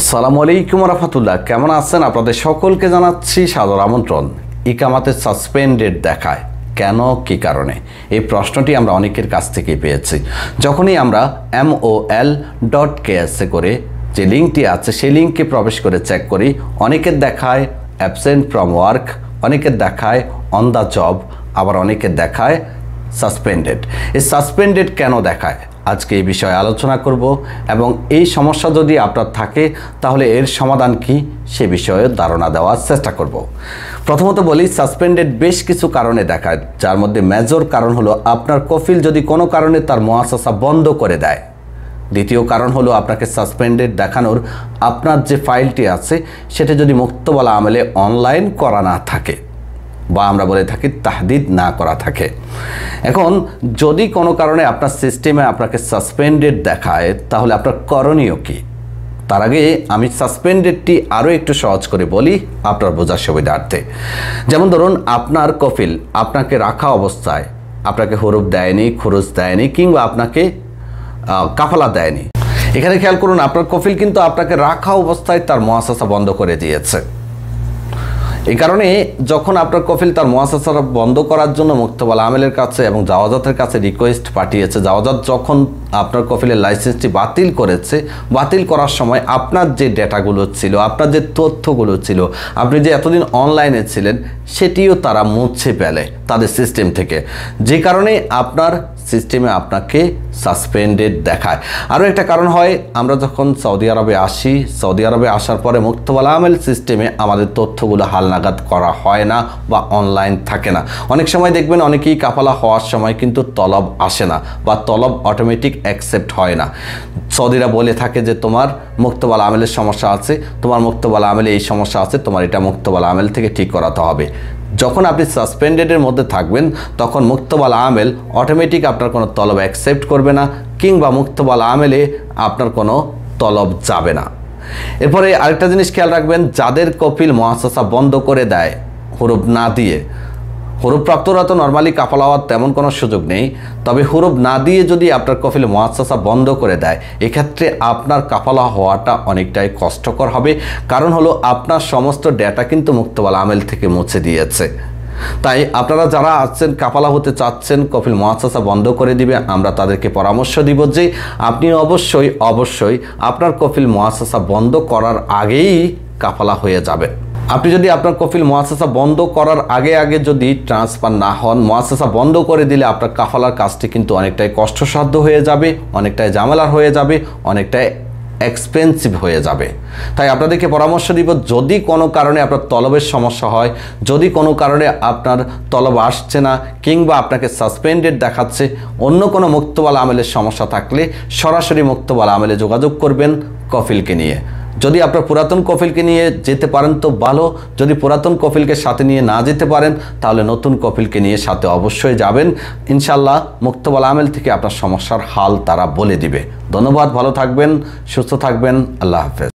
আসসালামু আলাইকুম রাফাতুল্লাহ কেমন আছেন আপনাদের সকলকে জানাচ্ছি সাদর আমন্ত্রণ ইকামাতে সাসপেন্ডেড দেখায় কেন কি কারণে এই প্রশ্নটি আমরা অনেকের কাছ থেকে পেয়েছি যখনই আমরা এমওএল ডট কেএসএ করে যে লিঙ্কটি আছে সেই লিঙ্কে প্রবেশ করে চেক করি অনেকের দেখায় অ্যাবসেন্ট ফ্রম ওয়ার্ক অনেকের দেখায় অন দ্য জব আবার অনেকের দেখায় সাসপেন্ডেড এই সাসপেন্ডেড কেন দেখায় আজকে এই বিষয়ে আলোচনা করব এবং এই সমস্যা যদি আপনার থাকে তাহলে এর সমাধান কি সে বিষয়ে ধারণা দেওয়ার চেষ্টা করব। প্রথমত বলি সাসপেন্ডেড বেশ কিছু কারণে দেখা যার মধ্যে মেজর কারণ হলো আপনার কফিল যদি কোনো কারণে তার মহাশাসা বন্ধ করে দেয় দ্বিতীয় কারণ হলো আপনাকে সাসপেন্ডেড দেখানোর আপনার যে ফাইলটি আছে সেটা যদি মুক্তবলা আমলে অনলাইন করা না থাকে বা আমরা বলে থাকি তাহদিদ না করা থাকে এখন যদি কোনো কারণে আপনার সিস্টেমে আপনাকে সাসপেন্ডেড দেখায় তাহলে আপনার করণীয় কী তার আগে আমি সাসপেন্ডেডটি আরও একটু সহজ করে বলি আপনার বোঝার সুবিধার্থে যেমন ধরুন আপনার কফিল আপনাকে রাখা অবস্থায় আপনাকে হরুপ দেয়নি খরচ দেয়নি কিংবা আপনাকে কাফালা দেয়নি এখানে খেয়াল করুন আপনার কফিল কিন্তু আপনাকে রাখা অবস্থায় তার মহাশাসা বন্ধ করে দিয়েছে এই কারণে যখন আপনার কফিল তার মহাসাসারা বন্ধ করার জন্য মুক্তবাল আমেলের কাছে এবং জাওয়াজাতের কাছে রিকোয়েস্ট পাঠিয়েছে জাওয়াজাত যখন আপনার কফিলের লাইসেন্সটি বাতিল করেছে বাতিল করার সময় আপনার যে ডেটাগুলো ছিল আপনার যে তথ্যগুলো ছিল আপনি যে এতদিন অনলাইনে ছিলেন সেটিও তারা মুছে ফেলে তাদের সিস্টেম থেকে যে কারণে আপনার সিস্টেমে আপনাকে সাসপেন্ডেড দেখায় আরও একটা কারণ হয় আমরা যখন সৌদি আরবে আসি সৌদি আরবে আসার পরে মুক্তবাল আমেল সিস্টেমে আমাদের তথ্যগুলো হালনাগাদ করা হয় না বা অনলাইন থাকে না অনেক সময় দেখবেন অনেকেই কাফালা হওয়ার সময় কিন্তু তলব আসে না বা তলব অটোমেটিক অ্যাকসেপ্ট হয় না সৌদিরা বলে থাকে যে তোমার মুক্তবাল আমেলের সমস্যা আছে তোমার মুক্তবাল আমেলে এই সমস্যা আছে তোমার এটা মুক্তবাল আমেল থেকে ঠিক করাতে হবে যখন আপনি সাসপেন্ডেডের মধ্যে থাকবেন তখন মুক্তবাল আমেল অটোমেটিক আপনার কোনো তলব অ্যাকসেপ্ট করবে না কিংবা মুক্তবাল আমেলে আপনার কোনো তলব যাবে না এরপরে আরেকটা জিনিস খেয়াল রাখবেন যাদের কপিল মহাশাসা বন্ধ করে দেয় হরুপ না দিয়ে হুরুপ প্রাপ্তরা তো নর্মালি কাপাল হওয়ার তেমন কোনো সুযোগ নেই তবে হুরুপ না দিয়ে যদি আপনার কফিলে মোয়াসাসা বন্ধ করে দেয় এক্ষেত্রে আপনার কাপাল হওয়াটা অনেকটাই কষ্টকর হবে কারণ হলো আপনার সমস্ত ডেটা কিন্তু মুক্তবালা আমেল থেকে মুছে দিয়েছে তাই আপনারা যারা আসছেন কাপালা হতে চাচ্ছেন কফিল মহাচাষা বন্ধ করে দিবে আমরা তাদেরকে পরামর্শ দিব যে আপনি অবশ্যই অবশ্যই আপনার কফিল মহাচাষা বন্ধ করার আগেই কাফালা হয়ে যাবেন আপনি যদি আপনার কফিল মহাশাসা বন্ধ করার আগে আগে যদি ট্রান্সফার না হন মহাশাসা বন্ধ করে দিলে আপনার কাফালার কাজটি কিন্তু অনেকটাই কষ্টসাধ্য হয়ে যাবে অনেকটাই ঝামেলার হয়ে যাবে অনেকটাই এক্সপেন্সিভ হয়ে যাবে তাই আপনাদেরকে পরামর্শ দিব যদি কোনো কারণে আপনার তলবের সমস্যা হয় যদি কোনো কারণে আপনার তলব আসছে না কিংবা আপনাকে সাসপেন্ডেড দেখাচ্ছে অন্য কোনো মুক্তবালা আমেলের সমস্যা থাকলে সরাসরি মুক্তবালা আমেলে যোগাযোগ করবেন কফিলকে নিয়ে যদি আপনার পুরাতন কফিলকে নিয়ে যেতে পারেন তো ভালো যদি পুরাতন কফিলকে সাথে নিয়ে না যেতে পারেন তাহলে নতুন কফিলকে নিয়ে সাথে অবশ্যই যাবেন ইনশাল্লাহ মুক্তবাল আমেল থেকে আপনার সমস্যার হাল তারা বলে দিবে ধন্যবাদ ভালো থাকবেন সুস্থ থাকবেন আল্লাহ হাফেজ